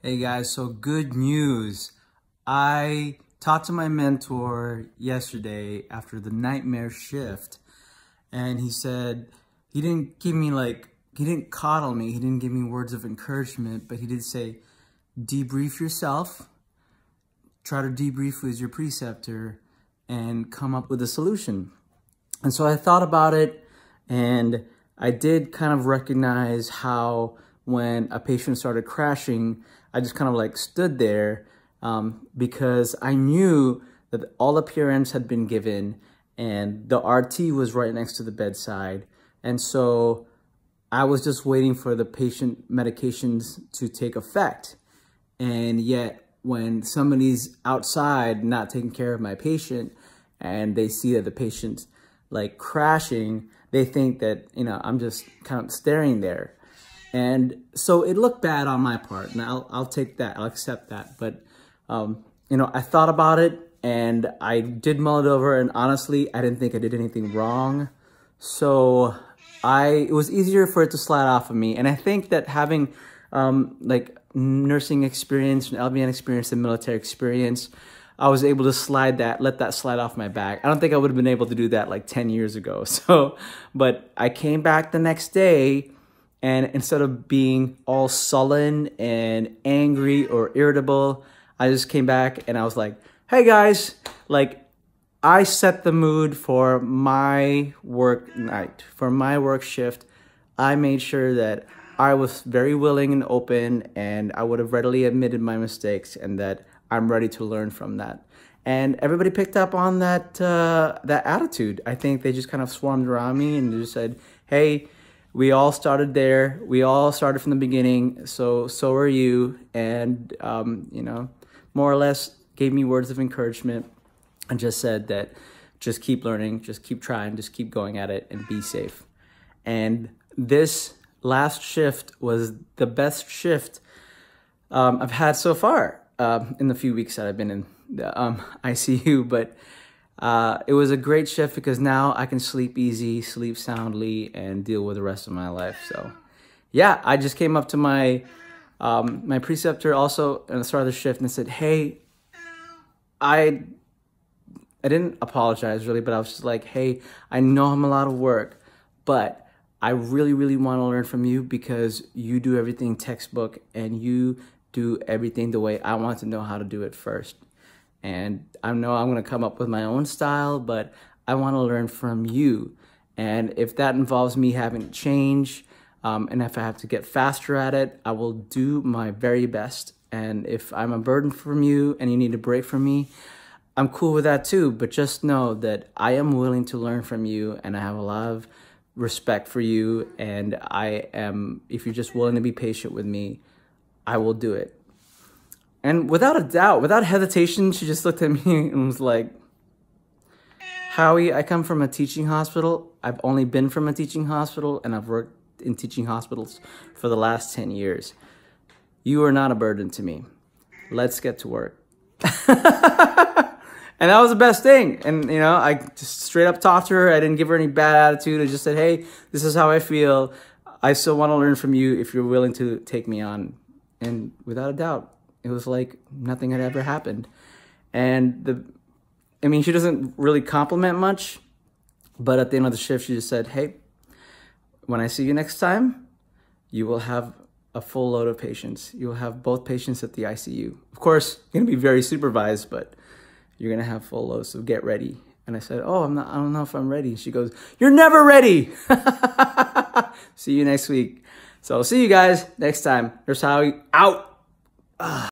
Hey guys, so good news. I talked to my mentor yesterday after the nightmare shift and he said he didn't give me like he didn't coddle me, he didn't give me words of encouragement, but he did say debrief yourself, try to debrief with your preceptor and come up with a solution. And so I thought about it and I did kind of recognize how when a patient started crashing, I just kind of like stood there um, because I knew that all the PRMs had been given and the RT was right next to the bedside. And so I was just waiting for the patient medications to take effect. And yet when somebody's outside not taking care of my patient and they see that the patient's like crashing, they think that, you know, I'm just kind of staring there. And so it looked bad on my part, and I'll, I'll take that, I'll accept that. But, um, you know, I thought about it, and I did mull it over, and honestly, I didn't think I did anything wrong. So I, it was easier for it to slide off of me. And I think that having, um, like, nursing experience, and LBN experience, and military experience, I was able to slide that, let that slide off my back. I don't think I would have been able to do that like 10 years ago. So, but I came back the next day and instead of being all sullen and angry or irritable, I just came back and I was like, hey guys, like I set the mood for my work night, for my work shift. I made sure that I was very willing and open and I would have readily admitted my mistakes and that I'm ready to learn from that. And everybody picked up on that uh, that attitude. I think they just kind of swarmed around me and just said, hey, we all started there. We all started from the beginning. So so are you, and um, you know, more or less gave me words of encouragement and just said that just keep learning, just keep trying, just keep going at it, and be safe. And this last shift was the best shift um, I've had so far uh, in the few weeks that I've been in the um, ICU, but uh, it was a great shift because now I can sleep easy, sleep soundly, and deal with the rest of my life. So, yeah, I just came up to my um, my preceptor also and started the shift and said, "Hey, I I didn't apologize really, but I was just like, hey, I know I'm a lot of work, but I really, really want to learn from you because you do everything textbook and you do everything the way I want to know how to do it first. And I know I'm going to come up with my own style, but I want to learn from you. And if that involves me having to change, um, and if I have to get faster at it, I will do my very best. And if I'm a burden from you and you need a break from me, I'm cool with that too. But just know that I am willing to learn from you and I have a lot of respect for you. And I am, if you're just willing to be patient with me, I will do it. And without a doubt, without hesitation, she just looked at me and was like, Howie, I come from a teaching hospital. I've only been from a teaching hospital and I've worked in teaching hospitals for the last 10 years. You are not a burden to me. Let's get to work. and that was the best thing. And, you know, I just straight up talked to her. I didn't give her any bad attitude. I just said, hey, this is how I feel. I still want to learn from you if you're willing to take me on. And without a doubt, it was like nothing had ever happened. And the, I mean, she doesn't really compliment much, but at the end of the shift, she just said, hey, when I see you next time, you will have a full load of patients. You will have both patients at the ICU. Of course, you're gonna be very supervised, but you're gonna have full load. so get ready. And I said, oh, I'm not, I don't know if I'm ready. She goes, you're never ready. see you next week. So I'll see you guys next time. Nurse Howie out. Ugh.